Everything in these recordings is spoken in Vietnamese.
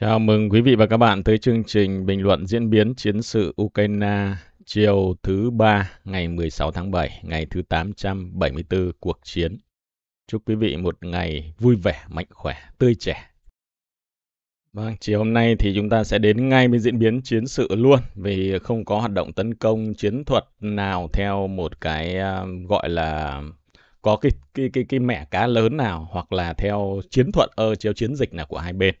Chào mừng quý vị và các bạn tới chương trình bình luận diễn biến chiến sự Ukraine chiều thứ ba ngày 16 tháng 7, ngày thứ 874 cuộc chiến. Chúc quý vị một ngày vui vẻ, mạnh khỏe, tươi trẻ. Vâng, chiều hôm nay thì chúng ta sẽ đến ngay với diễn biến chiến sự luôn vì không có hoạt động tấn công chiến thuật nào theo một cái à, gọi là có cái cái cái cái mẻ cá lớn nào hoặc là theo chiến thuật ơ ờ, theo chiến dịch nào của hai bên.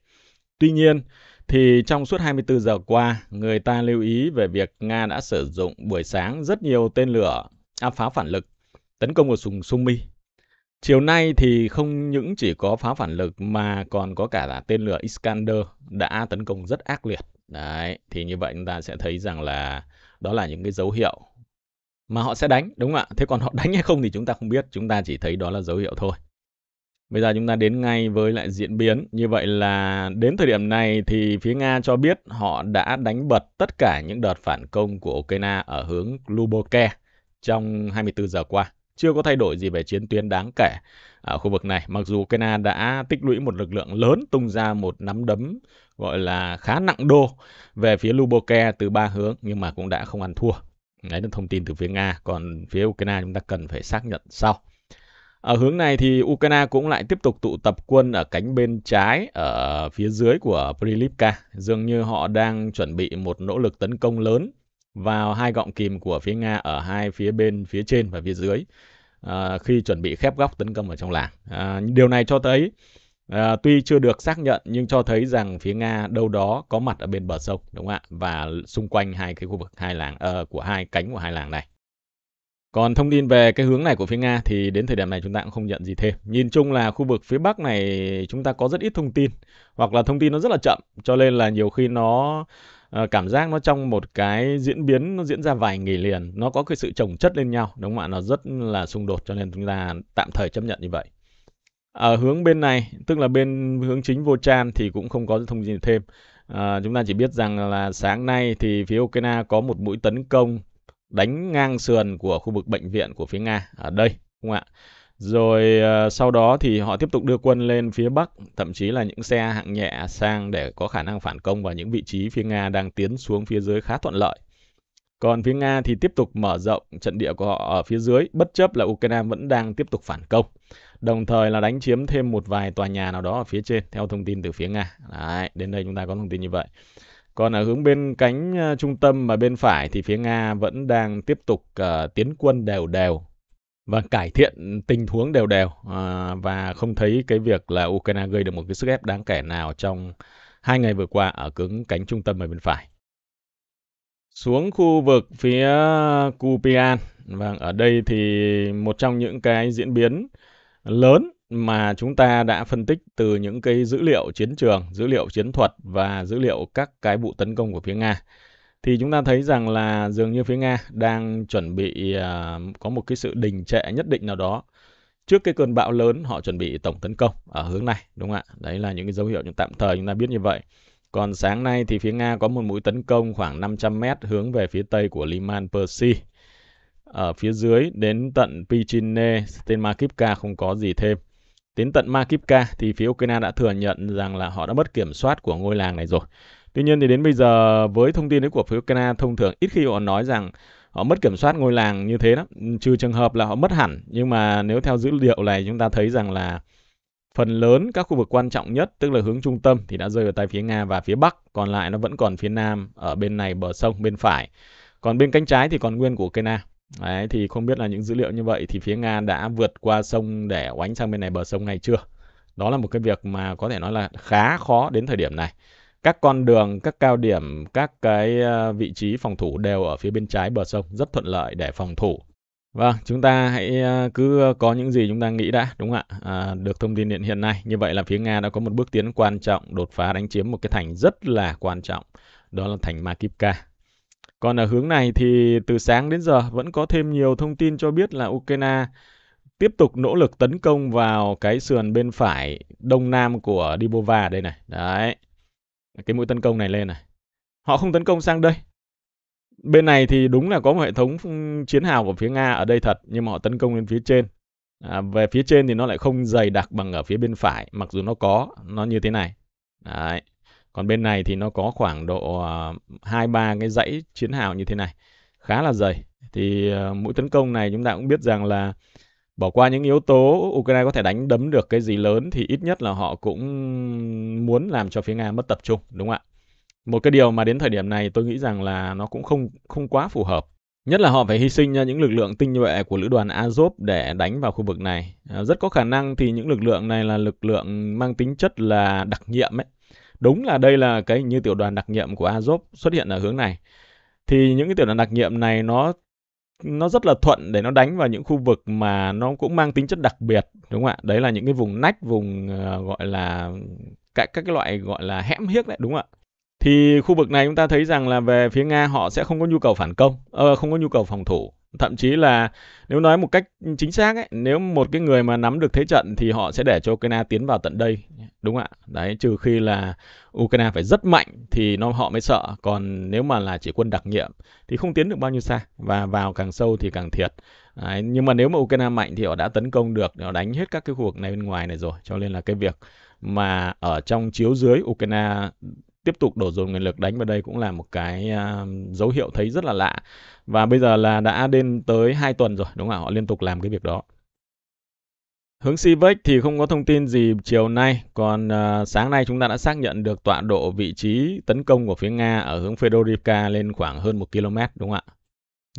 Tuy nhiên, thì trong suốt 24 giờ qua, người ta lưu ý về việc Nga đã sử dụng buổi sáng rất nhiều tên lửa áp pháo phản lực tấn công vào sùng Sumi. Chiều nay thì không những chỉ có pháo phản lực mà còn có cả tên lửa Iskander đã tấn công rất ác liệt. Đấy, thì như vậy chúng ta sẽ thấy rằng là đó là những cái dấu hiệu mà họ sẽ đánh, đúng không ạ? Thế còn họ đánh hay không thì chúng ta không biết, chúng ta chỉ thấy đó là dấu hiệu thôi. Bây giờ chúng ta đến ngay với lại diễn biến. Như vậy là đến thời điểm này thì phía Nga cho biết họ đã đánh bật tất cả những đợt phản công của Ukraine ở hướng Luboke trong 24 giờ qua. Chưa có thay đổi gì về chiến tuyến đáng kể ở khu vực này. Mặc dù Ukraine đã tích lũy một lực lượng lớn tung ra một nắm đấm gọi là khá nặng đô về phía Luboke từ ba hướng nhưng mà cũng đã không ăn thua. Đấy là thông tin từ phía Nga. Còn phía Ukraine chúng ta cần phải xác nhận sau. Ở hướng này thì Ukraine cũng lại tiếp tục tụ tập quân ở cánh bên trái ở phía dưới của Prilipka. Dường như họ đang chuẩn bị một nỗ lực tấn công lớn vào hai gọng kìm của phía Nga ở hai phía bên phía trên và phía dưới à, khi chuẩn bị khép góc tấn công ở trong làng. À, điều này cho thấy à, tuy chưa được xác nhận nhưng cho thấy rằng phía Nga đâu đó có mặt ở bên bờ sông đúng không ạ và xung quanh hai cái khu vực hai làng à, của hai cánh của hai làng này. Còn thông tin về cái hướng này của phía Nga thì đến thời điểm này chúng ta cũng không nhận gì thêm. Nhìn chung là khu vực phía Bắc này chúng ta có rất ít thông tin hoặc là thông tin nó rất là chậm cho nên là nhiều khi nó ờ, cảm giác nó trong một cái diễn biến nó diễn ra vài ngày liền, nó có cái sự chồng chất lên nhau, đúng không ạ? Nó rất là xung đột cho nên chúng ta tạm thời chấp nhận như vậy. Ở hướng bên này, tức là bên hướng chính vô chan thì cũng không có thông tin thêm. À, chúng ta chỉ biết rằng là sáng nay thì phía Ukraine có một mũi tấn công đánh ngang sườn của khu vực bệnh viện của phía Nga ở đây, đúng không ạ? Rồi ờ, sau đó thì họ tiếp tục đưa quân lên phía Bắc, thậm chí là những xe hạng nhẹ sang để có khả năng phản công vào những vị trí phía Nga đang tiến xuống phía dưới khá thuận lợi. Còn phía Nga thì tiếp tục mở rộng trận địa của họ ở phía dưới, bất chấp là Ukraine vẫn đang tiếp tục phản công. Đồng thời là đánh chiếm thêm một vài tòa nhà nào đó ở phía trên, theo thông tin từ phía Nga. Đấy, đến đây chúng ta có thông tin như vậy. Còn ở hướng bên cánh ờ, trung tâm mà bên phải thì phía Nga vẫn đang tiếp tục uh, tiến quân đều đều và cải thiện tình huống đều đều à, và không thấy cái việc là Ukraine gây được một cái sức ép đáng kể nào trong hai ngày vừa qua ở cứng cánh trung tâm ở bên phải. Xuống khu vực phía Kupian, và vâng, ở đây thì một trong những cái diễn biến lớn mà chúng ta đã phân tích từ những cái dữ liệu chiến trường, dữ liệu chiến thuật và dữ liệu các cái vụ tấn công của phía Nga thì chúng ta thấy rằng là dường như phía Nga đang chuẩn bị à, có một cái sự đình trệ nhất định nào đó trước cái cơn bão lớn họ chuẩn bị tổng tấn công ở hướng này đúng không ạ? Đấy là những cái dấu hiệu những tạm thời chúng ta biết như vậy. Còn sáng nay thì phía Nga có một mũi tấn công khoảng 500 m hướng về phía tây của Liman Percy Ở phía dưới đến tận Pichine, Stenmakivka không có gì thêm. Đến tận Makivka thì phía Ukraine đã thừa nhận rằng là họ đã mất kiểm soát của ngôi làng này rồi. Tuy nhiên thì đến bây giờ với thông tin đấy của phía Ukraine thông thường ít khi họ nói rằng họ mất kiểm soát ngôi làng như thế đó, trừ trường hợp là họ mất hẳn. Nhưng mà nếu theo dữ liệu này chúng ta thấy rằng là phần lớn các khu vực quan trọng nhất tức là hướng trung tâm thì đã rơi vào tay phía Nga và phía Bắc, còn lại nó vẫn còn phía Nam ở bên này bờ sông bên phải. Còn bên cánh trái thì còn nguyên của Ukraine. Đấy, thì không biết là những dữ liệu như vậy thì phía Nga đã vượt qua sông để oánh sang bên này bờ sông này chưa? Đó là một cái việc mà có thể nói là khá khó đến thời điểm này. Các con đường, các cao điểm, các cái ờ, vị trí phòng thủ đều ở phía bên trái bờ sông, rất thuận lợi để phòng thủ. Vâng, chúng ta hãy ờ, cứ có những gì chúng ta nghĩ đã, đúng không ạ? À, được thông tin điện hiện nay, như vậy là phía Nga đã có một bước tiến quan trọng đột phá đánh chiếm một cái thành rất là quan trọng, đó là thành Makivka. Còn ở hướng này thì từ sáng đến giờ vẫn có thêm nhiều thông tin cho biết là Ukraine tiếp tục nỗ lực tấn công vào cái sườn bên phải đông nam của Dibova đây này. Đấy. Cái mũi tấn công này lên này. Họ không tấn công sang đây. Bên này thì đúng là có một hệ thống chiến hào của phía Nga ở đây thật, nhưng mà họ tấn công lên phía trên. À, về phía trên thì nó lại không dày đặc bằng ở phía bên phải, mặc dù nó có, nó như thế này. Đấy. Còn bên này thì nó có khoảng độ ờ, hai ba cái dãy chiến hào như thế này, khá là dày. Thì ờ, mũi tấn công này chúng ta cũng biết rằng là bỏ qua những yếu tố Ukraine có thể đánh đấm được cái gì lớn thì ít nhất là họ cũng muốn làm cho phía Nga mất tập trung, đúng không ạ? Một cái điều mà đến thời điểm này tôi nghĩ rằng là nó cũng không không quá phù hợp Nhất là họ phải hy sinh những lực lượng tinh nhuệ của lữ đoàn Azov để đánh vào khu vực này. Ờ, rất có khả năng thì những lực lượng này là lực lượng mang tính chất là đặc nhiệm ấy. Đúng là đây là cái như tiểu đoàn đặc nhiệm của Azov xuất hiện ở hướng này. Thì những cái tiểu đoàn đặc nhiệm này nó nó rất là thuận để nó đánh vào những khu vực mà nó cũng mang tính chất đặc biệt đúng không ạ? Đấy là những cái vùng nách, vùng ờ, gọi là các các cái loại gọi là hẽm hiếc đấy đúng không ạ? Thì khu vực này chúng ta thấy rằng là về phía Nga họ sẽ không có nhu cầu phản công, uh, không có nhu cầu phòng thủ thậm chí là nếu nói một cách chính xác ấy, nếu một cái người mà nắm được thế trận thì họ sẽ để cho Ukraine tiến vào tận đây đúng không ạ đấy trừ khi là Ukraine phải rất mạnh thì nó họ mới sợ còn nếu mà là chỉ quân đặc nhiệm thì không tiến được bao nhiêu xa và vào càng sâu thì càng thiệt đấy, nhưng mà nếu mà Ukraine mạnh thì họ đã tấn công được họ đánh hết các cái khu vực này bên ngoài này rồi cho nên là cái việc mà ở trong chiếu dưới Ukraine tiếp tục đổ dồn nguồn lực đánh vào đây cũng là một cái uh, dấu hiệu thấy rất là lạ. Và bây giờ là đã đến tới 2 tuần rồi, đúng không ạ? Họ liên tục làm cái việc đó. Hướng CVEX thì không có thông tin gì chiều nay, còn uh, sáng nay chúng ta đã xác nhận được tọa độ vị trí tấn công của phía Nga ở hướng Fedorivka lên khoảng hơn 1 km, đúng không ạ?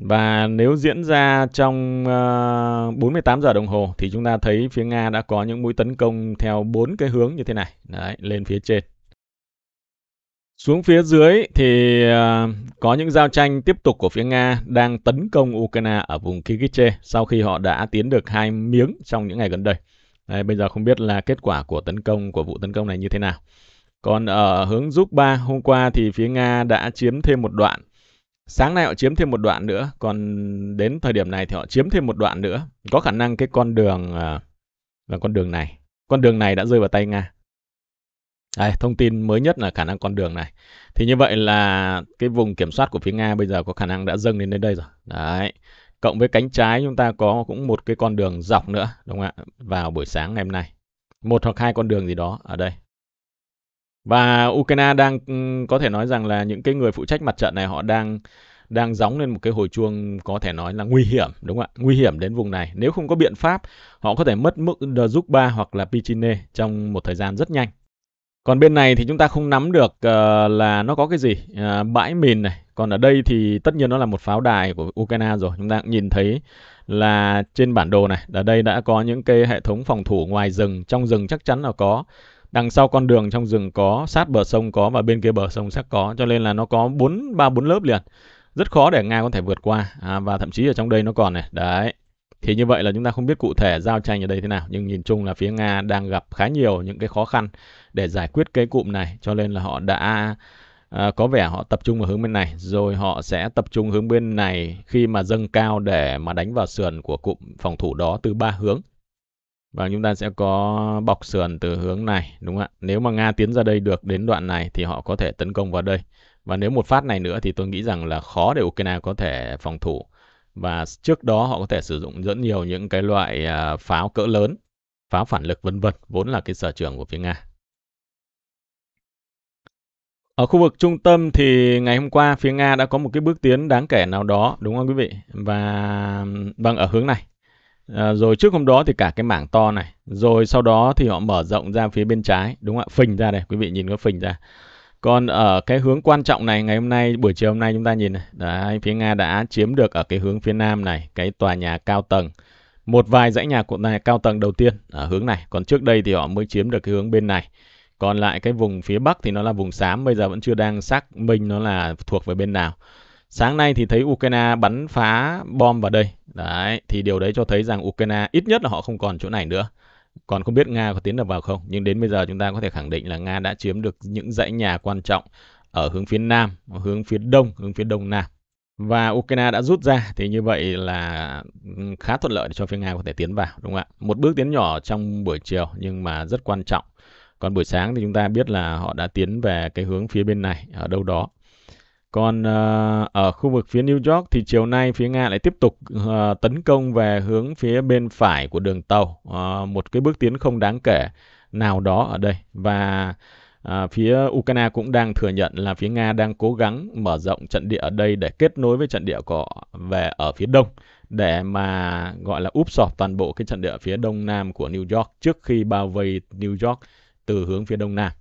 Và nếu diễn ra trong uh, à, 48 giờ đồng hồ thì chúng ta thấy phía Nga đã có những mũi tấn công theo bốn cái hướng như thế này, đấy, lên phía trên. Xuống phía dưới thì à, có những giao tranh tiếp tục của phía Nga đang tấn công Ukraine ở vùng Kikiche sau khi họ đã tiến được hai miếng trong những ngày gần đây. Đấy, bây giờ không biết là kết quả của tấn công của vụ tấn công này như thế nào. Còn ở hướng giúp 3 hôm qua thì phía Nga đã chiếm thêm một đoạn. Sáng nay họ chiếm thêm một đoạn nữa, còn đến thời điểm này thì họ chiếm thêm một đoạn nữa. Có khả năng cái con đường à, là con đường này, con đường này đã rơi vào tay Nga Đấy, thông tin mới nhất là khả năng con đường này. Thì như vậy là cái vùng kiểm soát của phía Nga bây giờ có khả năng đã dâng lên đến đây rồi. Đấy. Cộng với cánh trái chúng ta có cũng một cái con đường dọc nữa, đúng không ạ? Vào buổi sáng ngày hôm nay. Một hoặc hai con đường gì đó ở đây. Và Ukraine đang ừ, có thể nói rằng là những cái người phụ trách mặt trận này họ đang đang gióng lên một cái hồi chuông có thể nói là nguy hiểm đúng không ạ? Nguy hiểm đến vùng này. Nếu không có biện pháp, họ có thể mất mức Druzhba hoặc là Pichine trong một thời gian rất nhanh còn bên này thì chúng ta không nắm được uh, là nó có cái gì uh, bãi mìn này còn ở đây thì tất nhiên nó là một pháo đài của Ukraine rồi chúng ta cũng nhìn thấy là trên bản đồ này ở đây đã có những cái hệ thống phòng thủ ngoài rừng trong rừng chắc chắn là có đằng sau con đường trong rừng có sát bờ sông có và bên kia bờ sông sẽ có cho nên là nó có bốn ba bốn lớp liền rất khó để nga có thể vượt qua à, và thậm chí ở trong đây nó còn này đấy thì như vậy là chúng ta không biết cụ thể giao tranh ở đây thế nào, nhưng nhìn chung là phía Nga đang gặp khá nhiều những cái khó khăn để giải quyết cái cụm này, cho nên là họ đã à, có vẻ họ tập trung vào hướng bên này rồi họ sẽ tập trung hướng bên này khi mà dâng cao để mà đánh vào sườn của cụm phòng thủ đó từ ba hướng và chúng ta sẽ có bọc sườn từ hướng này đúng không ạ nếu mà nga tiến ra đây được đến đoạn này thì họ có thể tấn công vào đây và nếu một phát này nữa thì tôi nghĩ rằng là khó để ukraine có thể phòng thủ và trước đó họ có thể sử dụng rất nhiều những cái loại à, pháo cỡ lớn, pháo phản lực vân vân, vốn là cái sở trường của phía Nga. Ở khu vực trung tâm thì ngày hôm qua phía Nga đã có một cái bước tiến đáng kể nào đó, đúng không quý vị? Và bằng vâng, ở hướng này. À, rồi trước hôm đó thì cả cái mảng to này, rồi sau đó thì họ mở rộng ra phía bên trái, đúng không ạ? Phình ra đây, quý vị nhìn nó phình ra. Còn ở cái hướng quan trọng này ngày hôm nay buổi chiều hôm nay chúng ta nhìn này, đấy, phía Nga đã chiếm được ở cái hướng phía nam này cái tòa nhà cao tầng. Một vài dãy nhà của này cao tầng đầu tiên ở hướng này, còn trước đây thì họ mới chiếm được cái hướng bên này. Còn lại cái vùng phía bắc thì nó là vùng xám, bây giờ vẫn chưa đang xác minh nó là thuộc về bên nào. Sáng nay thì thấy Ukraine bắn phá bom vào đây. Đấy, thì điều đấy cho thấy rằng Ukraine ít nhất là họ không còn chỗ này nữa còn không biết Nga có tiến được vào không, nhưng đến bây giờ chúng ta có thể khẳng định là Nga đã chiếm được những dãy nhà quan trọng ở hướng phía nam, hướng phía đông, hướng phía đông nam. Và Ukraine đã rút ra thì như vậy là ừ, khá thuận lợi để cho phía Nga có thể tiến vào đúng không ạ? Một bước tiến nhỏ trong buổi chiều nhưng mà rất quan trọng. Còn buổi sáng thì chúng ta biết là họ đã tiến về cái hướng phía bên này ở đâu đó còn uh, ở khu vực phía New York thì chiều nay phía Nga lại tiếp tục uh, tấn công về hướng phía bên phải của đường tàu, uh, một cái bước tiến không đáng kể nào đó ở đây và À, phía Ukraine cũng đang thừa nhận là phía Nga đang cố gắng mở rộng trận địa ở đây để kết nối với trận địa của về ở phía đông để mà gọi là úp sọp toàn bộ cái trận địa phía đông nam của New York trước khi bao vây New York từ hướng phía đông nam.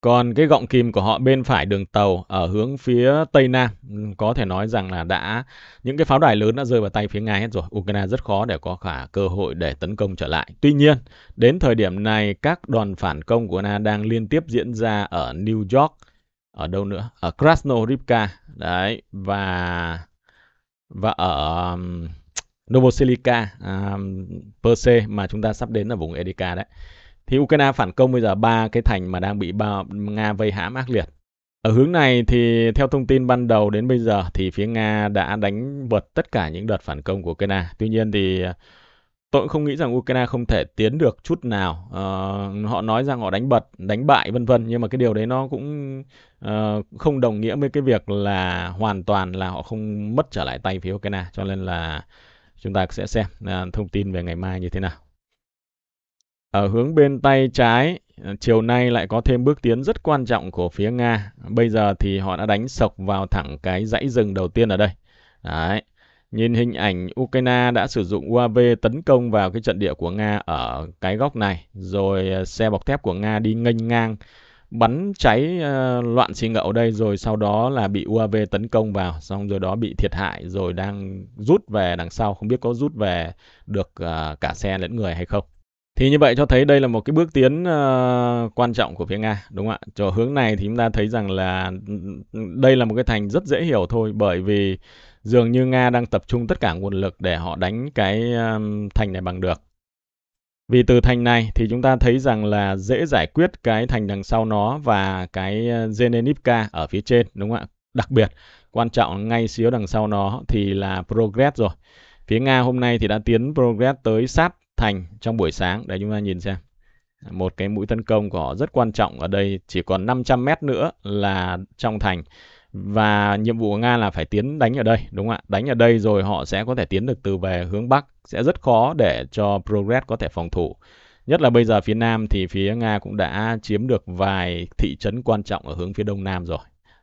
Còn cái gọng kìm của họ bên phải đường tàu ở hướng phía Tây Nam ừ, có thể nói rằng là đã những cái pháo đài lớn đã rơi vào tay phía Nga hết rồi. Ukraine rất khó để có cả cơ hội để tấn công trở lại. Tuy nhiên, đến thời điểm này các đoàn phản công của Nga đang liên tiếp diễn ra ở New York, ở đâu nữa? Ở Krasnohrivka, đấy, và và ở Novosilica, uh, à, Perse mà chúng ta sắp đến ở vùng edeka đấy thì Ukraine phản công bây giờ ba cái thành mà đang bị ba, Nga vây hãm ác liệt. Ở hướng này thì theo thông tin ban đầu đến bây giờ thì phía Nga đã đánh vượt tất cả những đợt phản công của Ukraine. Tuy nhiên thì ờ, tôi cũng không nghĩ rằng Ukraine không thể tiến được chút nào. Uh, họ nói rằng họ đánh bật, đánh bại vân vân nhưng mà cái điều đấy nó cũng uh, không đồng nghĩa với cái việc là hoàn toàn là họ không mất trở lại tay phía Ukraine. Cho nên là chúng ta sẽ xem uh, thông tin về ngày mai như thế nào. Ở hướng bên tay trái, ờ, chiều nay lại có thêm bước tiến rất quan trọng của phía Nga. Bây giờ thì họ đã đánh sộc vào thẳng cái dãy rừng đầu tiên ở đây. Đấy. Nhìn hình ảnh Ukraine đã sử dụng UAV tấn công vào cái trận địa của Nga ở cái góc này, rồi ờ, xe bọc thép của Nga đi nghênh ngang bắn cháy uh, loạn xì ngậu đây rồi sau đó là bị UAV tấn công vào xong rồi đó bị thiệt hại rồi đang rút về đằng sau không biết có rút về được uh, cả xe lẫn người hay không. Thì như vậy cho thấy đây là một cái bước tiến uh, quan trọng của phía Nga, đúng không ạ? Cho hướng này thì chúng ta thấy rằng là đây là một cái thành rất dễ hiểu thôi bởi vì dường như Nga đang tập trung tất cả nguồn lực để họ đánh cái um, thành này bằng được. Vì từ thành này thì chúng ta thấy rằng là dễ giải quyết cái thành đằng sau nó và cái ờ, Zenenivka ở phía trên, đúng không ạ? Đặc biệt, quan trọng ngay xíu đằng sau nó thì là Progress rồi. Phía Nga hôm nay thì đã tiến Progress tới sát thành trong buổi sáng. Đấy chúng ta nhìn xem. Một cái mũi tấn công của họ rất quan trọng ở đây chỉ còn 500 mét nữa là trong thành. Và nhiệm vụ của Nga là phải tiến đánh ở đây, đúng không ạ? Đánh ở đây rồi họ sẽ có thể tiến được từ về hướng Bắc. Sẽ rất khó để cho Progress có thể phòng thủ. Nhất là bây giờ phía Nam thì phía Nga cũng đã chiếm được vài thị trấn quan trọng ở hướng phía Đông Nam rồi.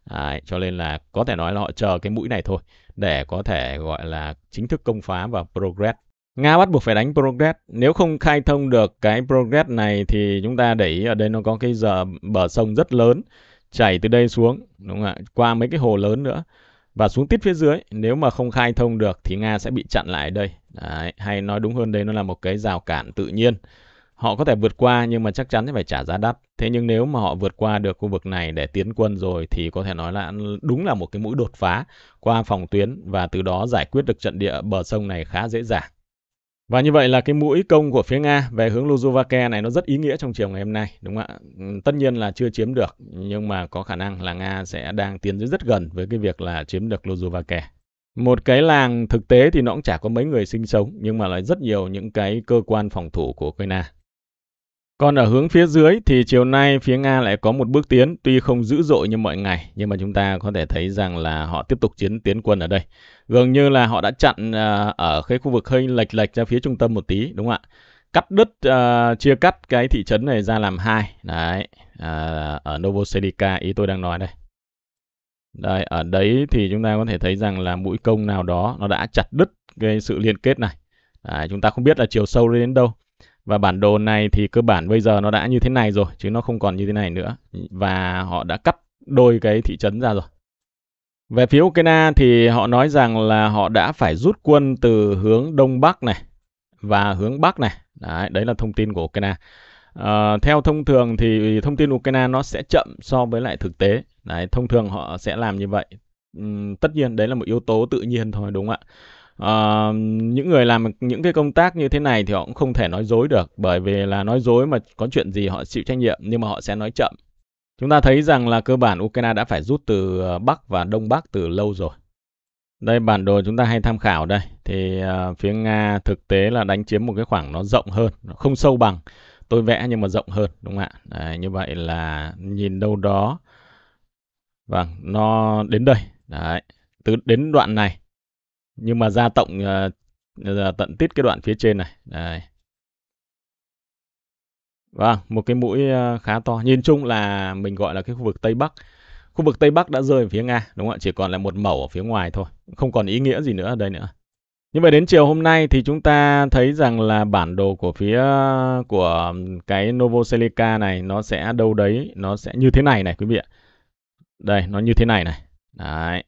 Đấy, cho nên là có thể nói là họ chờ cái mũi này thôi để có thể gọi là chính thức công phá và progress Nga bắt buộc phải đánh Progress. Nếu không khai thông được cái Progress này thì chúng ta để ý ở đây nó có cái giờ bờ sông rất lớn chảy từ đây xuống, đúng không ạ? Qua mấy cái hồ lớn nữa và xuống tít phía dưới. Nếu mà không khai thông được thì Nga sẽ bị chặn lại ở đây. Đấy, hay nói đúng hơn đây nó là một cái rào cản tự nhiên. Họ có thể vượt qua nhưng mà chắc chắn sẽ phải trả giá đắt. Thế nhưng nếu mà họ vượt qua được khu vực này để tiến quân rồi thì có thể nói là đúng là một cái mũi đột phá qua phòng tuyến và từ đó giải quyết được trận địa bờ sông này khá dễ dàng. Và như vậy là cái mũi công của phía Nga về hướng Luzovaca này nó rất ý nghĩa trong chiều ngày hôm nay, đúng không ạ? Ừ, tất nhiên là chưa chiếm được, nhưng mà có khả năng là Nga sẽ đang tiến đến rất gần với cái việc là chiếm được Luzovaca. Một cái làng thực tế thì nó cũng chả có mấy người sinh sống, nhưng mà lại rất nhiều những cái cơ quan phòng thủ của Ukraine. Còn ở hướng phía dưới thì chiều nay phía Nga lại có một bước tiến, tuy không dữ dội như mọi ngày, nhưng mà chúng ta có thể thấy rằng là họ tiếp tục chiến tiến quân ở đây. Gần như là họ đã chặn à, ở cái khu vực hơi lệch lệch ra phía trung tâm một tí, đúng không ạ? Cắt đứt, uh, chia cắt cái thị trấn này ra làm hai. Đấy, uh, ở Novoselika, ý tôi đang nói đây. Đây, ở đấy thì chúng ta có thể thấy rằng là mũi công nào đó nó đã chặt đứt cái sự liên kết này. Đấy, chúng ta không biết là chiều sâu đến đâu. Và bản đồ này thì cơ bản bây giờ nó đã như thế này rồi, chứ nó không còn như thế này nữa. Và họ đã cắt đôi cái thị trấn ra rồi. Về phía Ukraine thì họ nói rằng là họ đã phải rút quân từ hướng Đông Bắc này và hướng Bắc này. Đấy, đấy là thông tin của Ukraine. À, theo thông thường thì thông tin Ukraine nó sẽ chậm so với lại thực tế. Đấy, thông thường họ sẽ làm như vậy. Uhm, tất nhiên đấy là một yếu tố tự nhiên thôi đúng không ạ? uh, những người làm những cái công tác như thế này thì họ cũng không thể nói dối được bởi vì là nói dối mà có chuyện gì họ chịu trách nhiệm nhưng mà họ sẽ nói chậm chúng ta thấy rằng là cơ bản ukraine đã phải rút từ ờ, bắc và đông bắc từ lâu rồi đây bản đồ chúng ta hay tham khảo đây thì uh, phía nga thực tế là đánh chiếm một cái khoảng nó rộng hơn nó không sâu bằng tôi vẽ nhưng mà rộng hơn đúng không ạ Đấy, như vậy là nhìn đâu đó vâng nó đến đây Đấy, từ đến đoạn này nhưng mà ra tổng uh, tận tít cái đoạn phía trên này đây vâng một cái mũi ờ, khá to nhìn chung là mình gọi là cái khu vực tây bắc khu vực tây bắc đã rơi về phía nga đúng không ạ chỉ còn lại một mẩu ở phía ngoài thôi không còn ý nghĩa gì nữa ở đây nữa như vậy đến chiều hôm nay thì chúng ta thấy rằng là bản đồ của phía của cái Novoselica này nó sẽ đâu đấy, nó sẽ như thế này này quý vị ạ. Đây, nó như thế này này. Đấy.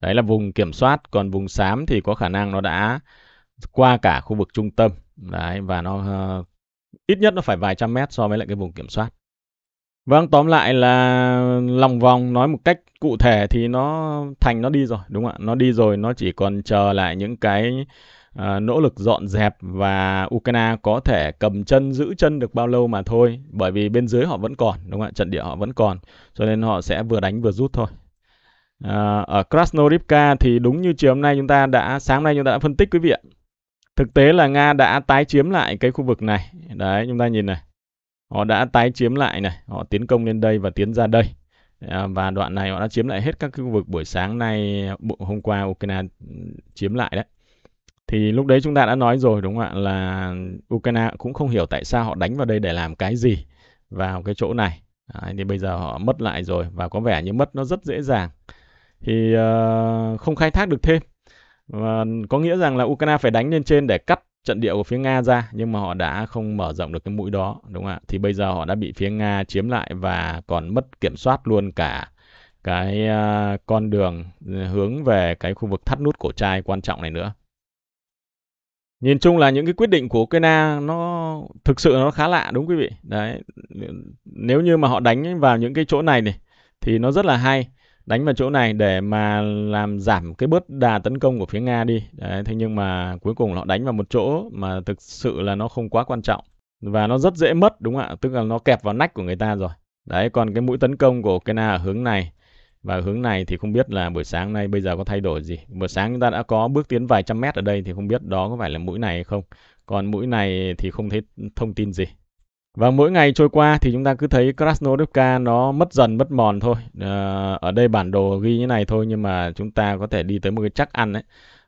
Đấy là vùng kiểm soát, còn vùng xám thì có khả năng nó đã qua cả khu vực trung tâm. Đấy và nó uh, ít nhất nó phải vài trăm mét so với lại cái vùng kiểm soát. Vâng, tóm lại là lòng vòng nói một cách cụ thể thì nó thành nó đi rồi, đúng không ạ? Nó đi rồi, nó chỉ còn chờ lại những cái À, nỗ lực dọn dẹp và Ukraine có thể cầm chân giữ chân được bao lâu mà thôi bởi vì bên dưới họ vẫn còn đúng không ạ trận địa họ vẫn còn cho nên họ sẽ vừa đánh vừa rút thôi Ờ, ở Krasnodivka thì đúng như chiều hôm nay chúng ta đã sáng nay chúng ta đã phân tích quý vị ạ. Thực tế là Nga đã tái chiếm lại cái khu vực này. Đấy, chúng ta nhìn này. Họ đã tái chiếm lại này, họ tiến công lên đây và tiến ra đây. Ờ, và đoạn này họ đã chiếm lại hết các khu vực buổi sáng nay hôm qua Ukraine ừ, chiếm lại đấy. Thì lúc đấy chúng ta đã nói rồi đúng không ạ là Ukraine cũng không hiểu tại sao họ đánh vào đây để làm cái gì vào cái chỗ này. Đấy, thì bây giờ họ mất lại rồi và có vẻ như mất nó rất dễ dàng thì uh, không khai thác được thêm và có nghĩa rằng là Ukraine phải đánh lên trên để cắt trận địa của phía Nga ra nhưng mà họ đã không mở rộng được cái mũi đó đúng không ạ thì bây giờ họ đã bị phía Nga chiếm lại và còn mất kiểm soát luôn cả cái uh, con đường ờ, hướng về cái khu vực thắt nút cổ chai quan trọng này nữa nhìn chung là những cái quyết định của Ukraine nó thực sự nó khá lạ đúng quý vị đấy nếu như mà họ đánh vào những cái chỗ này này thì nó rất là hay đánh vào chỗ này để mà làm giảm cái bớt đà tấn công của phía Nga đi. Đấy, thế nhưng mà cuối cùng họ đánh vào một chỗ mà thực sự là nó không quá quan trọng và nó rất dễ mất đúng không ạ? Tức là nó kẹp vào nách của người ta rồi. Đấy, còn cái mũi tấn công của Kena ở hướng này và hướng này thì không biết là buổi sáng nay bây giờ có thay đổi gì. Buổi sáng chúng ta đã có bước tiến vài trăm mét ở đây thì không biết đó có phải là mũi này hay không. Còn mũi này thì không thấy thông tin gì. Và mỗi ngày trôi qua thì chúng ta cứ thấy Krasnodevka nó mất dần mất mòn thôi. Ờ, ở đây bản đồ ghi như này thôi nhưng mà chúng ta có thể đi tới một cái chắc ăn đấy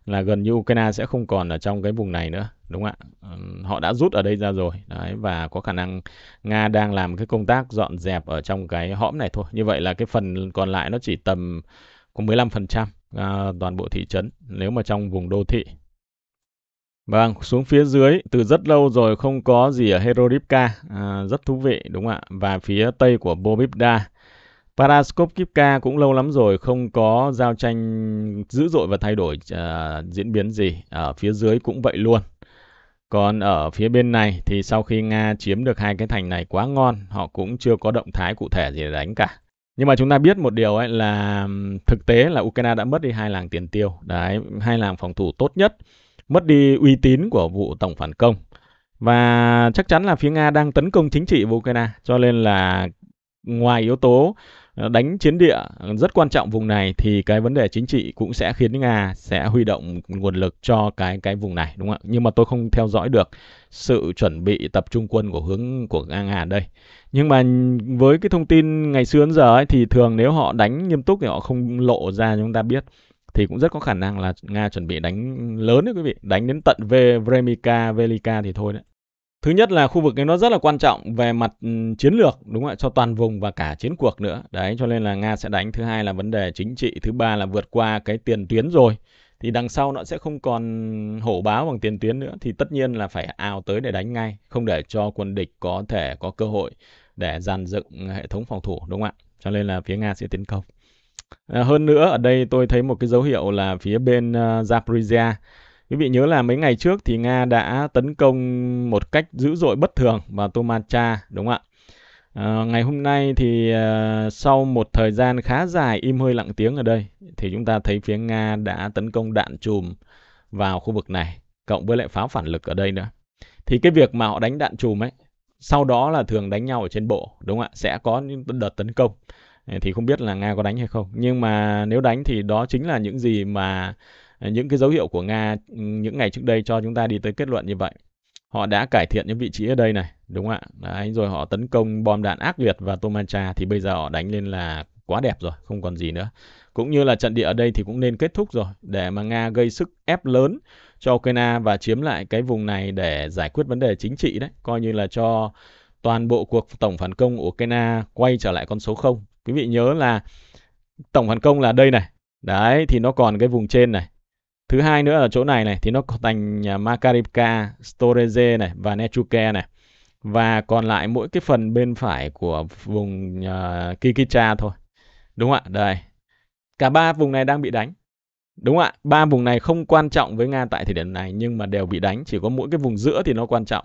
là gần như Ukraine sẽ không còn ở trong cái vùng này nữa, đúng không ạ? Ừ, họ đã rút ở đây ra rồi, đấy và có khả năng Nga đang làm cái công tác dọn dẹp ở trong cái hõm này thôi. Như vậy là cái phần còn lại nó chỉ tầm có 15% à, ờ, toàn bộ thị trấn nếu mà trong vùng đô thị Vâng, xuống phía dưới từ rất lâu rồi không có gì ở Herodipka, à, rất thú vị đúng không ạ? Và phía tây của Bobibda. Paraskopkivka cũng lâu lắm rồi không có giao tranh dữ dội và thay đổi à, diễn biến gì. Ở phía dưới cũng vậy luôn. Còn ở phía bên này thì sau khi Nga chiếm được hai cái thành này quá ngon, họ cũng chưa có động thái cụ thể gì để đánh cả. Nhưng mà chúng ta biết một điều ấy là thực tế là Ukraine đã mất đi hai làng tiền tiêu, đấy, hai làng phòng thủ tốt nhất mất đi uy tín của vụ tổng phản công. Và chắc chắn là phía Nga đang tấn công chính trị vào Ukraine, cho nên là ngoài yếu tố ờ, đánh chiến địa rất quan trọng vùng này thì cái vấn đề chính trị cũng sẽ khiến Nga sẽ huy động nguồn lực cho cái cái vùng này đúng không ạ? Nhưng mà tôi không theo dõi được sự chuẩn bị tập trung quân của hướng của Nga ở đây. Nhưng mà với cái thông tin ngày xưa đến giờ ấy thì thường nếu họ đánh nghiêm túc thì họ không lộ ra chúng ta biết thì cũng rất có khả năng là Nga chuẩn bị đánh lớn đấy quý vị, đánh đến tận về Vremika, Velika thì thôi đấy. Thứ nhất là khu vực này nó rất là quan trọng về mặt ừ, chiến lược đúng không ạ cho toàn vùng và cả chiến cuộc nữa. Đấy cho nên là Nga sẽ đánh, thứ hai là vấn đề chính trị, thứ ba là vượt qua cái tiền tuyến rồi thì đằng sau nó sẽ không còn hổ báo bằng tiền tuyến nữa thì tất nhiên là phải ao tới để đánh ngay, không để cho quân địch có thể có cơ hội để dàn dựng hệ thống phòng thủ đúng không ạ? Cho nên là phía Nga sẽ tiến công. À, hơn nữa ở đây tôi thấy một cái dấu hiệu là phía bên uh, Zaporizhia. Quý vị nhớ là mấy ngày trước thì Nga đã tấn công một cách dữ dội bất thường vào Tomacha, đúng không ạ? À, ngày hôm nay thì uh, sau một thời gian khá dài im hơi lặng tiếng ở đây thì chúng ta thấy phía Nga đã tấn công đạn chùm vào khu vực này cộng với lại pháo phản lực ở đây nữa. Thì cái việc mà họ đánh đạn chùm ấy sau đó là thường đánh nhau ở trên bộ đúng không ạ? Sẽ có những đợt tấn công. Ờ, thì không biết là Nga có đánh hay không. Nhưng mà nếu đánh thì đó chính là những gì mà ờ, những cái dấu hiệu của Nga ừ, những ngày trước đây cho chúng ta đi tới kết luận như vậy. Họ đã cải thiện những vị trí ở đây này, đúng không ạ? Đấy, rồi họ tấn công bom đạn ác liệt và Tomacha thì bây giờ họ đánh lên là quá đẹp rồi, không còn gì nữa. Cũng như là trận địa ở đây thì cũng nên kết thúc rồi để mà Nga gây sức ép lớn cho Ukraine và chiếm lại cái vùng này để giải quyết vấn đề chính trị đấy, coi như là cho toàn bộ cuộc tổng phản công của Ukraine quay trở lại con số 0 quý vị nhớ là tổng hàn công là đây này đấy thì nó còn cái vùng trên này thứ hai nữa là chỗ này này thì nó có thành Makarivka, Storeze này và Nechuke này và còn lại mỗi cái phần bên phải của vùng uh, Kikicha thôi đúng không ạ đây cả ba vùng này đang bị đánh đúng không ạ ba vùng này không quan trọng với nga tại thời điểm này nhưng mà đều bị đánh chỉ có mỗi cái vùng giữa thì nó quan trọng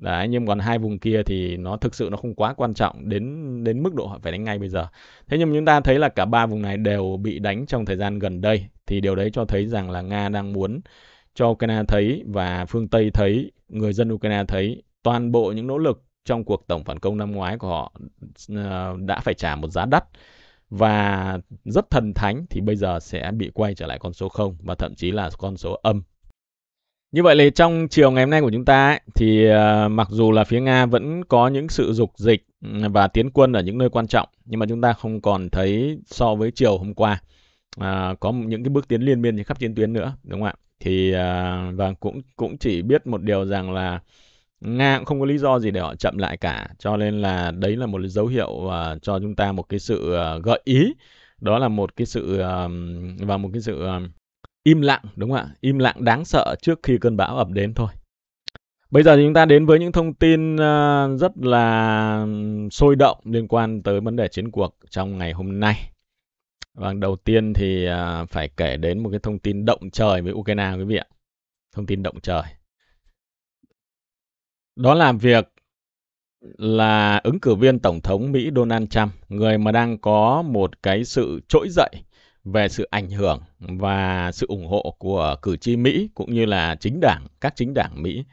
Đấy, nhưng còn hai vùng kia thì nó thực sự nó không quá quan trọng đến đến mức độ họ phải đánh ngay bây giờ. Thế nhưng chúng ta thấy là cả ba vùng này đều bị đánh trong thời gian gần đây thì điều đấy cho thấy rằng là Nga đang muốn cho Ukraine thấy và phương Tây thấy, người dân Ukraine thấy toàn bộ những nỗ lực trong cuộc tổng phản công năm ngoái của họ ờ, đã phải trả một giá đắt và rất thần thánh thì bây giờ sẽ bị quay trở lại con số 0 và thậm chí là con số âm như vậy là trong chiều ngày hôm nay của chúng ta ấy, thì uh, mặc dù là phía Nga vẫn có những sự dục dịch ừ, và tiến quân ở những nơi quan trọng nhưng mà chúng ta không còn thấy so với chiều hôm qua uh, có những cái bước tiến liên miên trên khắp chiến tuyến nữa đúng không ạ? Thì uh, và cũng cũng chỉ biết một điều rằng là Nga cũng không có lý do gì để họ chậm lại cả cho nên là đấy là một dấu hiệu uh, cho chúng ta một cái sự uh, gợi ý đó là một cái sự uh, và một cái sự uh, im lặng đúng không ạ im lặng đáng sợ trước khi cơn bão ập đến thôi bây giờ thì chúng ta đến với những thông tin ờ, rất là sôi động liên quan tới vấn đề chiến cuộc trong ngày hôm nay và vâng, đầu tiên thì ờ, phải kể đến một cái thông tin động trời với ukraine quý vị ạ thông tin động trời đó là việc là ứng cử viên tổng thống mỹ donald trump người mà đang có một cái sự trỗi dậy về sự ảnh hưởng và sự ủng hộ của cử tri Mỹ cũng như là chính đảng, các chính đảng Mỹ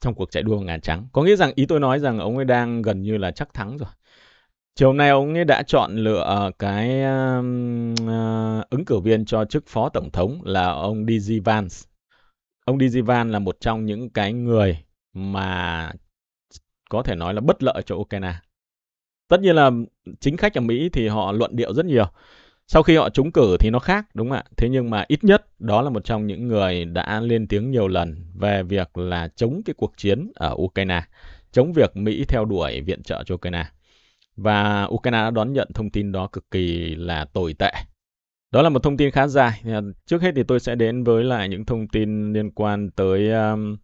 trong cuộc chạy đua Nhà Trắng. Có nghĩa rằng ý tôi nói rằng ông ấy đang gần như là chắc thắng rồi. Chiều nay ông ấy đã chọn lựa ờ, cái uh, ứng cử viên cho chức phó tổng thống là ông DJ Vance. Ông DJ Vance là một trong những cái người mà có thể nói là bất lợi cho Ukraine. Tất nhiên là chính khách ở Mỹ thì họ luận điệu rất nhiều sau khi họ trúng cử thì nó khác đúng không ạ thế nhưng mà ít nhất đó là một trong những người đã lên tiếng nhiều lần về việc là chống cái cuộc chiến ở ukraine chống việc mỹ theo đuổi viện trợ cho ukraine và ukraine đã đón nhận thông tin đó cực kỳ là tồi tệ đó là một thông tin khá dài à, trước hết thì tôi sẽ đến với lại những thông tin liên quan tới um,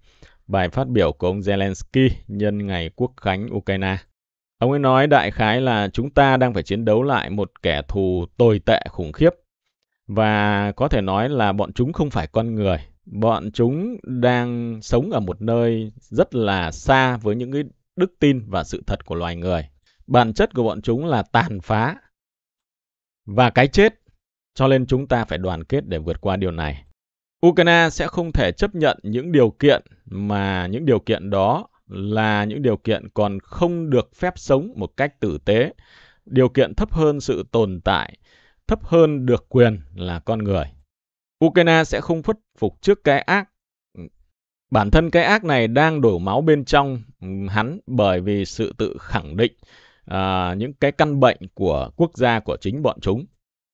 bài phát biểu của ông zelensky nhân ngày quốc khánh ukraine Ông ấy nói đại khái là chúng ta đang phải chiến đấu lại một kẻ thù tồi tệ khủng khiếp. Và có thể nói là bọn chúng không phải con người. Bọn chúng đang sống ở một nơi rất là xa với những cái đức tin và sự thật của loài người. Bản chất của bọn chúng là tàn phá và cái chết. Cho nên chúng ta phải đoàn kết để vượt qua điều này. Ukraine sẽ không thể chấp nhận những điều kiện mà những điều kiện đó là những điều kiện còn không được phép sống một cách tử tế, điều kiện thấp hơn sự tồn tại, thấp hơn được quyền là con người. Ukraine sẽ không phất phục trước cái ác. Bản thân cái ác này đang đổ máu bên trong hắn bởi vì sự tự khẳng định à, những cái căn bệnh của quốc gia của chính bọn chúng.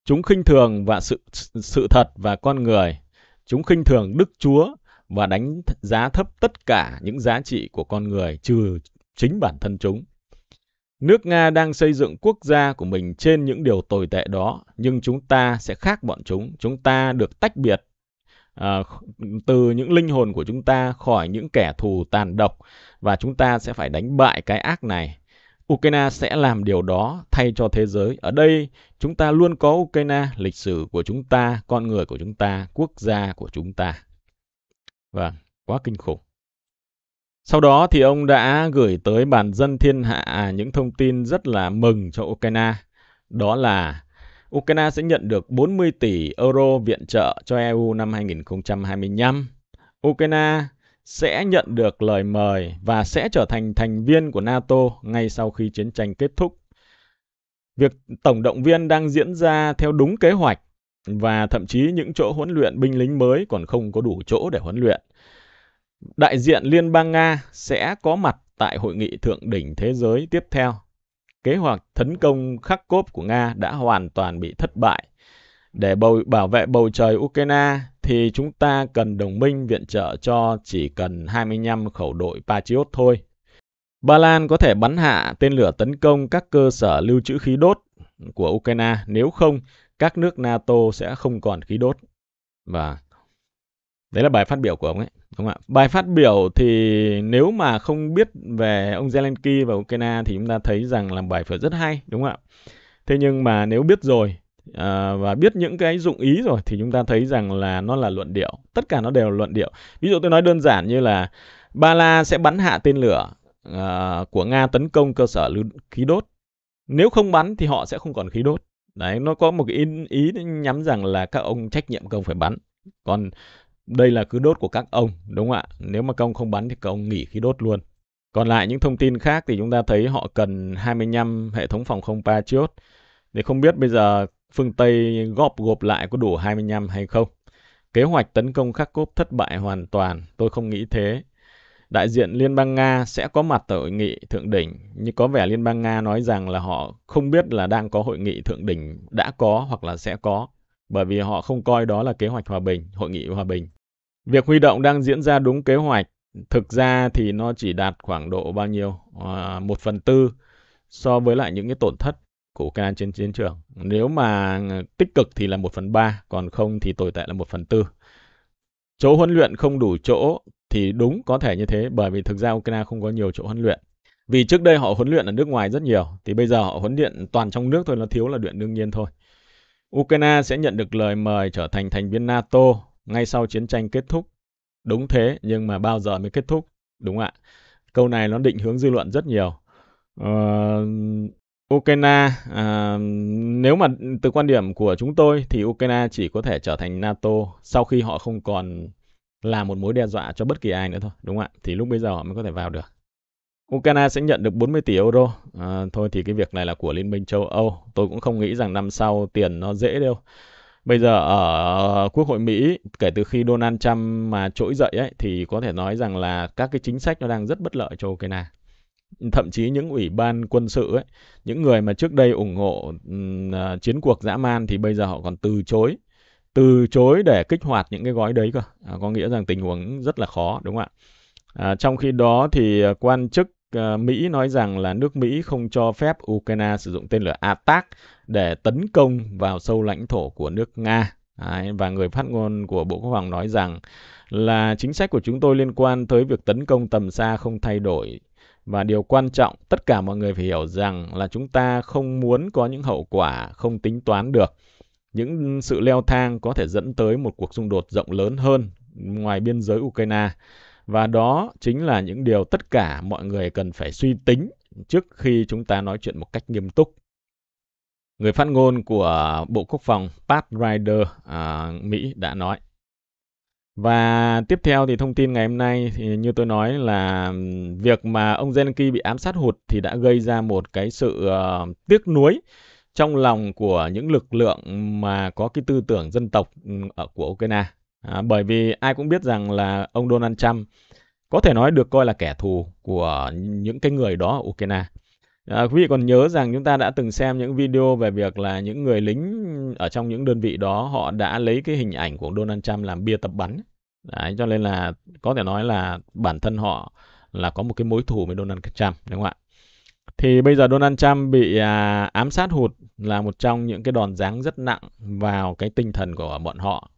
Chúng khinh thường và sự sự thật và con người. Chúng khinh thường Đức Chúa và đánh giá thấp tất cả những giá trị của con người trừ chính bản thân chúng. Nước Nga đang xây dựng quốc gia của mình trên những điều tồi tệ đó, nhưng chúng ta sẽ khác bọn chúng, chúng ta được tách biệt à, từ những linh hồn của chúng ta khỏi những kẻ thù tàn độc và chúng ta sẽ phải đánh bại cái ác này. Ukraine sẽ làm điều đó thay cho thế giới. Ở đây chúng ta luôn có Ukraine, lịch sử của chúng ta, con người của chúng ta, quốc gia của chúng ta. Vâng, quá kinh khủng. Sau đó thì ông đã gửi tới bản dân thiên hạ những thông tin rất là mừng cho Ukraine. Đó là Ukraine sẽ nhận được 40 tỷ euro viện trợ cho EU năm 2025. Ukraine sẽ nhận được lời mời và sẽ trở thành thành viên của NATO ngay sau khi chiến tranh kết thúc. Việc tổng động viên đang diễn ra theo đúng kế hoạch và thậm chí những chỗ huấn luyện binh lính mới còn không có đủ chỗ để huấn luyện. Đại diện Liên bang Nga sẽ có mặt tại hội nghị thượng đỉnh thế giới tiếp theo. Kế hoạch tấn công khắc Kharkov của Nga đã hoàn toàn bị thất bại. Để bầu, bảo vệ bầu trời Ukraine thì chúng ta cần đồng minh viện trợ cho chỉ cần 25 khẩu đội Patriot thôi. Ba Lan có thể bắn hạ tên lửa tấn công các cơ sở lưu trữ khí đốt của Ukraine nếu không các nước NATO sẽ không còn khí đốt. Và đấy là bài phát biểu của ông ấy, đúng không ạ? Bài phát biểu thì nếu mà không biết về ông Zelensky và Ukraine thì chúng ta thấy rằng là bài phát rất hay, đúng không ạ? Thế nhưng mà nếu biết rồi à, và biết những cái dụng ý rồi thì chúng ta thấy rằng là nó là luận điệu, tất cả nó đều là luận điệu. Ví dụ tôi nói đơn giản như là Ba La sẽ bắn hạ tên lửa uh, của Nga tấn công cơ sở khí đốt. Nếu không bắn thì họ sẽ không còn khí đốt. Đấy, nó có một cái ý, ý nhắm rằng là các ông trách nhiệm công phải bắn. Còn đây là cứ đốt của các ông, đúng không ạ? Nếu mà công không bắn thì các ông nghỉ khi đốt luôn. Còn lại những thông tin khác thì chúng ta thấy họ cần 25 hệ thống phòng không Patriot. Thì không biết bây giờ phương Tây góp gộp lại có đủ 25 hay không. Kế hoạch tấn công khắc Kharkov thất bại hoàn toàn, tôi không nghĩ thế đại diện Liên bang Nga sẽ có mặt tại hội nghị thượng đỉnh, nhưng có vẻ Liên bang Nga nói rằng là họ không biết là đang có hội nghị thượng đỉnh đã có hoặc là sẽ có, bởi vì họ không coi đó là kế hoạch hòa bình, hội nghị hòa bình. Việc huy động đang diễn ra đúng kế hoạch, thực ra thì nó chỉ đạt khoảng độ bao nhiêu? À, một phần tư so với lại những cái tổn thất của Ukraine trên chiến trường. Nếu mà tích cực thì là một phần ba, còn không thì tồi tệ là một phần tư chỗ huấn luyện không đủ chỗ thì đúng có thể như thế bởi vì thực ra Ukraine không có nhiều chỗ huấn luyện. Vì trước đây họ huấn luyện ở nước ngoài rất nhiều, thì bây giờ họ huấn luyện toàn trong nước thôi, nó thiếu là luyện đương nhiên thôi. Ukraine sẽ nhận được lời mời trở thành thành viên NATO ngay sau chiến tranh kết thúc. Đúng thế, nhưng mà bao giờ mới kết thúc? Đúng ạ. Câu này nó định hướng dư luận rất nhiều. Ờ, Ukraine à, nếu mà từ quan điểm của chúng tôi thì Ukraine chỉ có thể trở thành NATO sau khi họ không còn là một mối đe dọa cho bất kỳ ai nữa thôi, đúng không ạ? Thì lúc bây giờ họ mới có thể vào được. Ukraine sẽ nhận được 40 tỷ euro. À, thôi thì cái việc này là của Liên minh châu Âu. Tôi cũng không nghĩ rằng năm sau tiền nó dễ đâu. Bây giờ ở Quốc hội Mỹ, kể từ khi Donald Trump mà trỗi dậy ấy, thì có thể nói rằng là các cái chính sách nó đang rất bất lợi cho Ukraine thậm chí những ủy ban quân sự ấy, những người mà trước đây ủng hộ uh, chiến cuộc dã man thì bây giờ họ còn từ chối từ chối để kích hoạt những cái gói đấy cơ à, có nghĩa rằng tình huống rất là khó đúng không ạ à, trong khi đó thì à, quan chức uh, Mỹ nói rằng là nước Mỹ không cho phép Ukraine sử dụng tên lửa Atak để tấn công vào sâu lãnh thổ của nước Nga Đấy, và người phát ngôn của Bộ Quốc phòng nói rằng là chính sách của chúng tôi liên quan tới việc tấn công tầm xa không thay đổi và điều quan trọng, tất cả mọi người phải hiểu rằng là chúng ta không muốn có những hậu quả không tính toán được. Những sự leo thang có thể dẫn tới một cuộc xung đột rộng lớn hơn ngoài biên giới Ukraine. Và đó chính là những điều tất cả mọi người cần phải suy tính trước khi chúng ta nói chuyện một cách nghiêm túc. Người phát ngôn của Bộ Quốc phòng Pat Ryder à, Mỹ đã nói và tiếp theo thì thông tin ngày hôm nay thì như tôi nói là việc mà ông Zelensky bị ám sát hụt thì đã gây ra một cái sự uh, tiếc nuối trong lòng của những lực lượng mà có cái tư tưởng dân tộc ở của Ukraine. À, bởi vì ai cũng biết rằng là ông Donald Trump có thể nói được coi là kẻ thù của những cái người đó ở Ukraine. À, quý vị còn nhớ rằng chúng ta đã từng xem những video về việc là những người lính ở trong những đơn vị đó họ đã lấy cái hình ảnh của Donald Trump làm bia tập bắn. Đấy, cho nên là có thể nói là bản thân họ là có một cái mối thù với Donald Trump đúng không ạ? Thì bây giờ Donald Trump bị à, ám sát hụt là một trong những cái đòn giáng rất nặng vào cái tinh thần của bọn họ.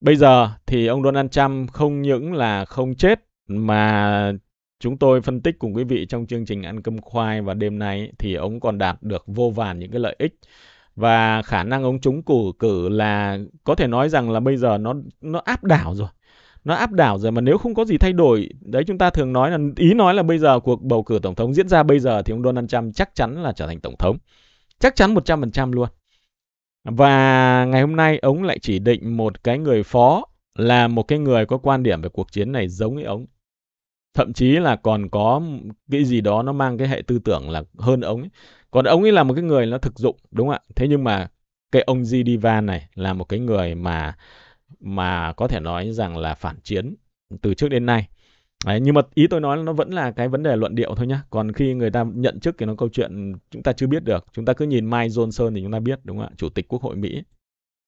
Bây giờ thì ông Donald Trump không những là không chết mà chúng tôi phân tích cùng quý vị trong chương trình ăn cơm khoai và đêm nay thì ông còn đạt được vô vàn những cái lợi ích và khả năng ông trúng cử cử là có thể nói rằng là bây giờ nó nó áp đảo rồi nó áp đảo rồi mà nếu không có gì thay đổi đấy chúng ta thường nói là ý nói là bây giờ cuộc bầu cử tổng thống diễn ra bây giờ thì ông Donald Trump chắc chắn là trở thành tổng thống chắc chắn 100% luôn và ngày hôm nay ông lại chỉ định một cái người phó là một cái người có quan điểm về cuộc chiến này giống như ông thậm chí là còn có cái gì đó nó mang cái hệ tư tưởng là hơn ông ấy còn ông ấy là một cái người nó thực dụng đúng không ạ thế nhưng mà cái ông Didivan này là một cái người mà mà có thể nói rằng là phản chiến từ trước đến nay Đấy, nhưng mà ý tôi nói là nó vẫn là cái vấn đề luận điệu thôi nhá. Còn khi người ta nhận chức thì nó câu chuyện chúng ta chưa biết được. Chúng ta cứ nhìn Mike Johnson thì chúng ta biết đúng không ạ? Chủ tịch Quốc hội Mỹ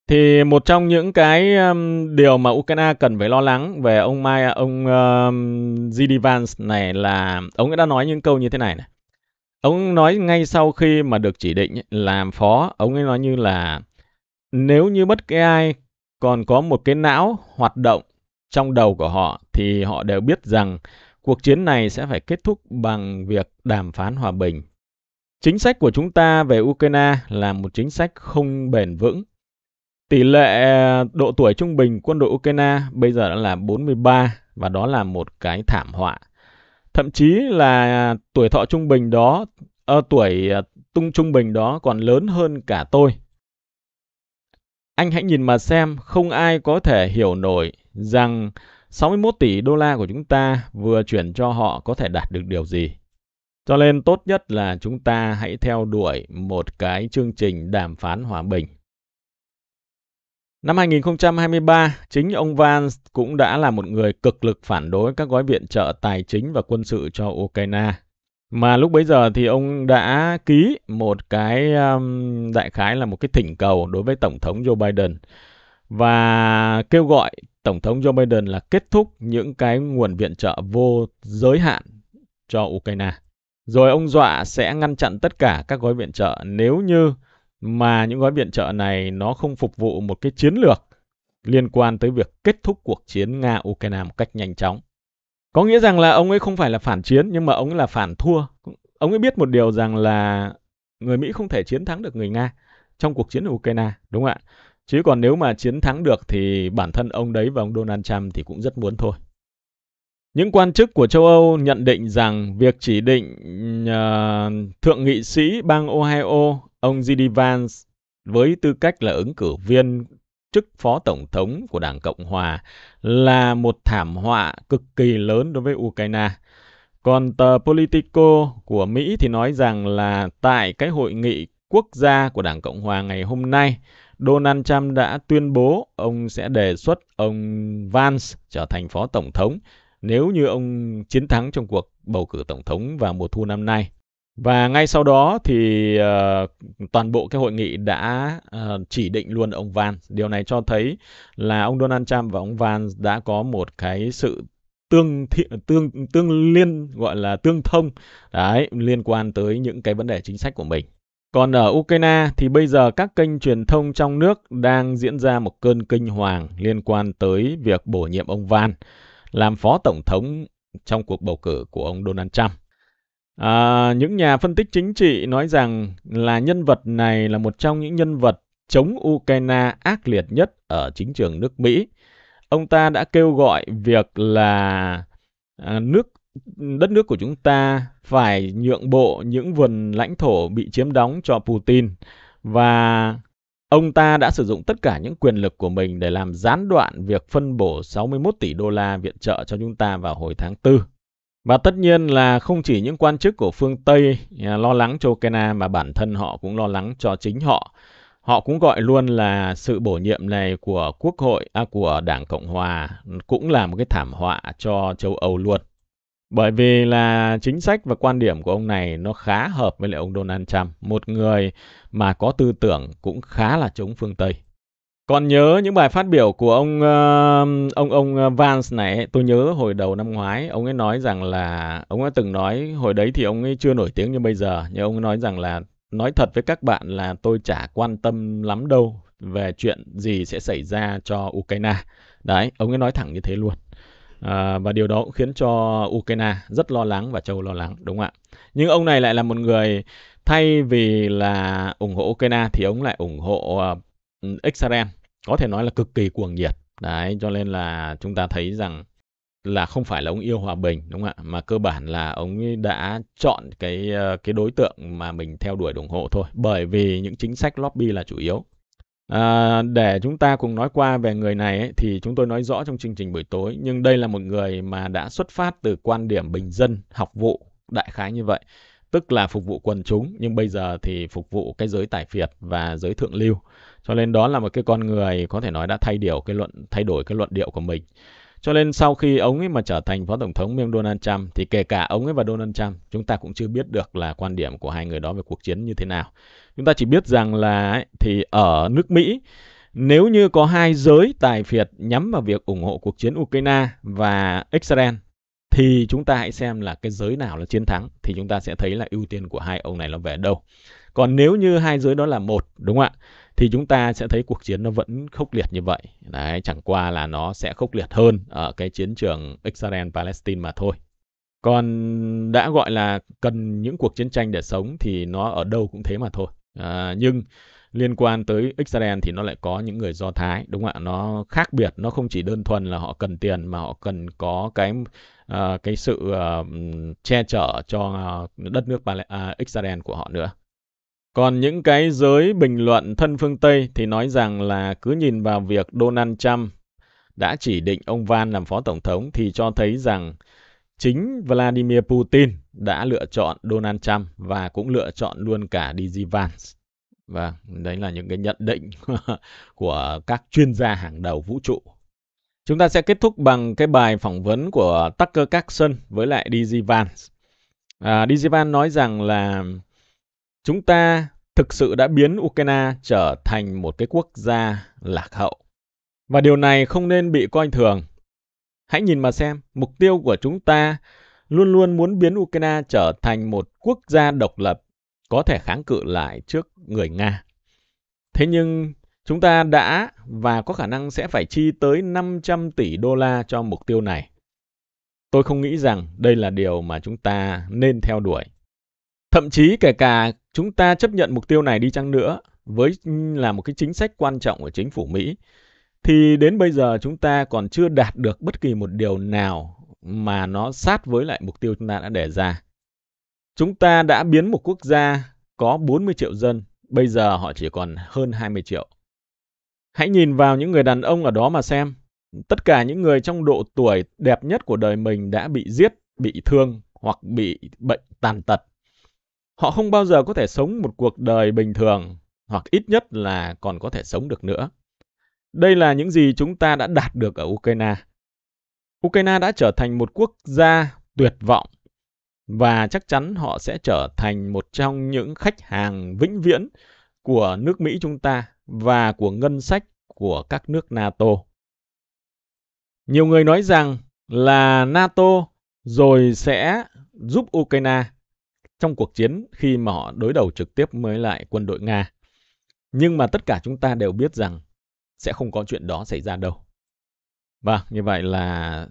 thì một trong những cái um, điều mà Ukraine cần phải lo lắng về ông Mai à, ông um, GD Vance này là ông ấy đã nói những câu như thế này này. Ông nói ngay sau khi mà được chỉ định làm phó, ông ấy nói như là nếu như bất cứ ai còn có một cái não hoạt động trong đầu của họ thì họ đều biết rằng cuộc chiến này sẽ phải kết thúc bằng việc đàm phán hòa bình. Chính sách của chúng ta về Ukraine là một chính sách không bền vững Tỷ lệ à, độ tuổi trung bình quân đội Ukraine bây giờ đã là 43 và đó là một cái thảm họa. Thậm chí là tuổi thọ trung bình đó, ờ, à, tuổi tung trung bình đó còn lớn hơn cả tôi. Anh hãy nhìn mà xem, không ai có thể hiểu nổi rằng 61 tỷ đô la của chúng ta vừa chuyển cho họ có thể đạt được điều gì. Cho nên tốt nhất là chúng ta hãy theo đuổi một cái chương trình đàm phán hòa bình Năm 2023, chính ông Vance cũng đã là một người cực lực phản đối các gói viện trợ tài chính và quân sự cho Ukraine. Mà lúc bấy giờ thì ông đã ký một cái um, đại khái là một cái thỉnh cầu đối với Tổng thống Joe Biden và kêu gọi Tổng thống Joe Biden là kết thúc những cái nguồn viện trợ vô giới hạn cho Ukraine. Rồi ông dọa sẽ ngăn chặn tất cả các gói viện trợ nếu như mà những gói viện trợ này nó không phục vụ một cái chiến lược liên quan tới việc kết thúc cuộc chiến Nga-Ukraine một cách nhanh chóng. Có nghĩa rằng là ông ấy không phải là phản chiến nhưng mà ông ấy là phản thua. Ông ấy biết một điều rằng là người Mỹ không thể chiến thắng được người Nga trong cuộc chiến ở Ukraine, đúng không ạ? Chứ còn nếu mà chiến thắng được thì bản thân ông đấy và ông Donald Trump thì cũng rất muốn thôi. Những quan chức của châu Âu nhận định rằng việc chỉ định uh, thượng nghị sĩ bang Ohio Ông J.D. Vance với tư cách là ứng cử viên chức phó tổng thống của Đảng Cộng Hòa là một thảm họa cực kỳ lớn đối với Ukraine. Còn tờ Politico của Mỹ thì nói rằng là tại cái hội nghị quốc gia của Đảng Cộng Hòa ngày hôm nay, Donald Trump đã tuyên bố ông sẽ đề xuất ông Vance trở thành phó tổng thống nếu như ông chiến thắng trong cuộc bầu cử tổng thống vào mùa thu năm nay. Và ngay sau đó thì uh, toàn bộ cái hội nghị đã uh, chỉ định luôn ông Van Điều này cho thấy là ông Donald Trump và ông Van đã có một cái sự tương thị, tương tương liên gọi là tương thông đấy liên quan tới những cái vấn đề chính sách của mình. Còn ở Ukraine thì bây giờ các kênh truyền thông trong nước đang diễn ra một cơn kinh hoàng liên quan tới việc bổ nhiệm ông Van làm phó tổng thống trong cuộc bầu cử của ông Donald Trump. À, những nhà phân tích chính trị nói rằng là nhân vật này là một trong những nhân vật chống Ukraine ác liệt nhất ở chính trường nước Mỹ. Ông ta đã kêu gọi việc là à, nước đất nước của chúng ta phải nhượng bộ những vườn lãnh thổ bị chiếm đóng cho Putin và ông ta đã sử dụng tất cả những quyền lực của mình để làm gián đoạn việc phân bổ 61 tỷ đô la viện trợ cho chúng ta vào hồi tháng 4 và tất nhiên là không chỉ những quan chức của phương Tây à, lo lắng cho Ukraine mà bản thân họ cũng lo lắng cho chính họ. Họ cũng gọi luôn là sự bổ nhiệm này của Quốc hội à, của Đảng Cộng hòa cũng là một cái thảm họa cho châu Âu luôn. Bởi vì là chính sách và quan điểm của ông này nó khá hợp với lại ông Donald Trump, một người mà có tư tưởng cũng khá là chống phương Tây còn nhớ những bài phát biểu của ông ờ, ông ông ờ, Vance này, tôi nhớ hồi đầu năm ngoái ông ấy nói rằng là ông ấy từng nói hồi đấy thì ông ấy chưa nổi tiếng như bây giờ, nhưng ông ấy nói rằng là nói thật với các bạn là tôi chả quan tâm lắm đâu về chuyện gì sẽ xảy ra cho Ukraine. Đấy, ông ấy nói thẳng như thế luôn. À, và điều đó cũng khiến cho Ukraine rất lo lắng và châu lo lắng, đúng không ạ? Nhưng ông này lại là một người thay vì là ủng hộ Ukraine thì ông lại ủng hộ Israel có thể nói là cực kỳ cuồng nhiệt đấy cho nên là chúng ta thấy rằng là không phải là ông yêu hòa bình đúng không ạ mà cơ bản là ông đã chọn cái ờ, cái đối tượng mà mình theo đuổi ủng hộ thôi bởi vì những chính sách lobby là chủ yếu à, để chúng ta cùng nói qua về người này ấy, thì chúng tôi nói rõ trong chương trình buổi tối nhưng đây là một người mà đã xuất phát từ quan điểm bình dân học vụ đại khái như vậy tức là phục vụ quần chúng nhưng bây giờ thì phục vụ cái giới tài phiệt và giới thượng lưu cho nên đó là một cái con người có thể nói đã thay điều cái luận thay đổi cái luận điệu của mình cho nên sau khi ông ấy mà trở thành phó tổng thống miêng Donald Trump thì kể cả ông ấy và Donald Trump chúng ta cũng chưa biết được là quan điểm của hai người đó về cuộc chiến như thế nào chúng ta chỉ biết rằng là thì ở nước Mỹ nếu như có hai giới tài phiệt nhắm vào việc ủng hộ cuộc chiến Ukraine và Israel thì chúng ta hãy xem là cái giới nào là chiến thắng thì chúng ta sẽ thấy là ưu tiên của hai ông này là về đâu. Còn nếu như hai giới đó là một đúng không ạ? Thì chúng ta sẽ thấy cuộc chiến nó vẫn khốc liệt như vậy. Đấy, chẳng qua là nó sẽ khốc liệt hơn ở cái chiến trường Israel Palestine mà thôi. Còn đã gọi là cần những cuộc chiến tranh để sống thì nó ở đâu cũng thế mà thôi. À, nhưng liên quan tới Israel thì nó lại có những người Do Thái đúng không ạ nó khác biệt nó không chỉ đơn thuần là họ cần tiền mà họ cần có cái uh, cái sự uh, che chở cho uh, đất nước Pal- uh, à, Israel của họ nữa còn những cái giới bình luận thân phương Tây thì nói rằng là cứ nhìn vào việc Donald Trump đã chỉ định ông Van làm phó tổng thống thì cho thấy rằng chính Vladimir Putin đã lựa chọn Donald Trump và cũng lựa chọn luôn cả DG Vance và vâng, đấy là những cái nhận định của các chuyên gia hàng đầu vũ trụ chúng ta sẽ kết thúc bằng cái bài phỏng vấn của Tucker Carlson với lại DJ Vance à, DG Vance nói rằng là chúng ta thực sự đã biến Ukraine trở thành một cái quốc gia lạc hậu và điều này không nên bị coi thường hãy nhìn mà xem mục tiêu của chúng ta luôn luôn muốn biến Ukraine trở thành một quốc gia độc lập có thể kháng cự lại trước người Nga. Thế nhưng chúng ta đã và có khả năng sẽ phải chi tới 500 tỷ đô la cho mục tiêu này. Tôi không nghĩ rằng đây là điều mà chúng ta nên theo đuổi. Thậm chí kể cả chúng ta chấp nhận mục tiêu này đi chăng nữa, với là một cái chính sách quan trọng của chính phủ Mỹ, thì đến bây giờ chúng ta còn chưa đạt được bất kỳ một điều nào mà nó sát với lại mục tiêu chúng ta đã đề ra. Chúng ta đã biến một quốc gia có 40 triệu dân, bây giờ họ chỉ còn hơn 20 triệu. Hãy nhìn vào những người đàn ông ở đó mà xem. Tất cả những người trong độ tuổi đẹp nhất của đời mình đã bị giết, bị thương hoặc bị bệnh tàn tật. Họ không bao giờ có thể sống một cuộc đời bình thường hoặc ít nhất là còn có thể sống được nữa. Đây là những gì chúng ta đã đạt được ở Ukraine. Ukraine đã trở thành một quốc gia tuyệt vọng và chắc chắn họ sẽ trở thành một trong những khách hàng vĩnh viễn của nước Mỹ chúng ta và của ngân sách của các nước NATO. Nhiều người nói rằng là NATO rồi sẽ giúp Ukraine trong cuộc chiến khi mà họ đối đầu trực tiếp với lại quân đội Nga. Nhưng mà tất cả chúng ta đều biết rằng sẽ không có chuyện đó xảy ra đâu. Vâng, như vậy là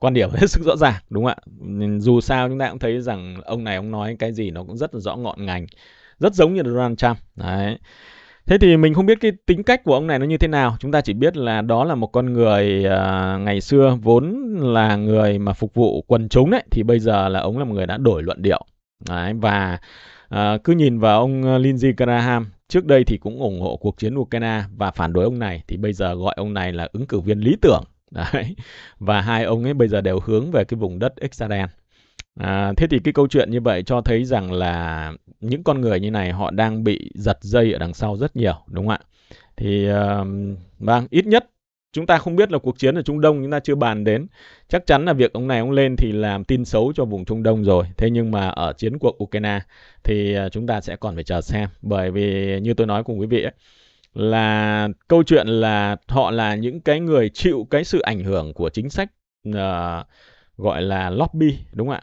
quan điểm hết sức rõ ràng đúng không ạ dù sao chúng ta cũng thấy rằng ông này ông nói cái gì nó cũng rất là rõ ngọn ngành rất giống như Donald Trump đấy thế thì mình không biết cái tính cách của ông này nó như thế nào chúng ta chỉ biết là đó là một con người uh, ngày xưa vốn là người mà phục vụ quần chúng đấy thì bây giờ là ông là một người đã đổi luận điệu đấy, và uh, cứ nhìn vào ông Lindsey Graham trước đây thì cũng ủng hộ cuộc chiến Ukraine và phản đối ông này thì bây giờ gọi ông này là ứng cử viên lý tưởng Đấy. Và hai ông ấy bây giờ đều hướng về cái vùng đất Israel. À, thế thì cái câu chuyện như vậy cho thấy rằng là những con người như này họ đang bị giật dây ở đằng sau rất nhiều, đúng không ạ? Thì uh, vâng, ít nhất chúng ta không biết là cuộc chiến ở Trung Đông chúng ta chưa bàn đến. Chắc chắn là việc ông này ông lên thì làm tin xấu cho vùng Trung Đông rồi. Thế nhưng mà ở chiến cuộc Ukraine thì ờ, chúng ta sẽ còn phải chờ xem. Bởi vì như tôi nói cùng quý vị ấy, là câu chuyện là họ là những cái người chịu cái sự ảnh hưởng của chính sách uh, gọi là lobby đúng không ạ?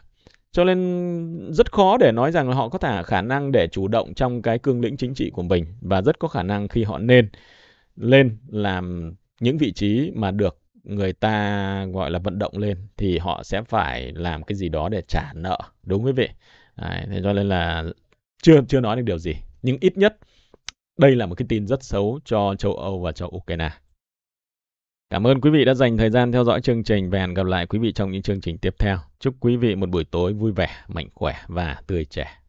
Cho nên rất khó để nói rằng là họ có thể khả năng để chủ động trong cái cương lĩnh chính trị của mình và rất có khả năng khi họ nên lên làm những vị trí mà được người ta gọi là vận động lên thì họ sẽ phải làm cái gì đó để trả nợ đúng quý vị. Đấy, thế cho nên là chưa chưa nói được điều gì nhưng ít nhất đây là một cái tin rất xấu cho châu Âu và cho Ukraine. Cảm ơn quý vị đã dành thời gian theo dõi chương trình và hẹn gặp lại quý vị trong những chương trình tiếp theo. Chúc quý vị một buổi tối vui vẻ, mạnh khỏe và tươi trẻ.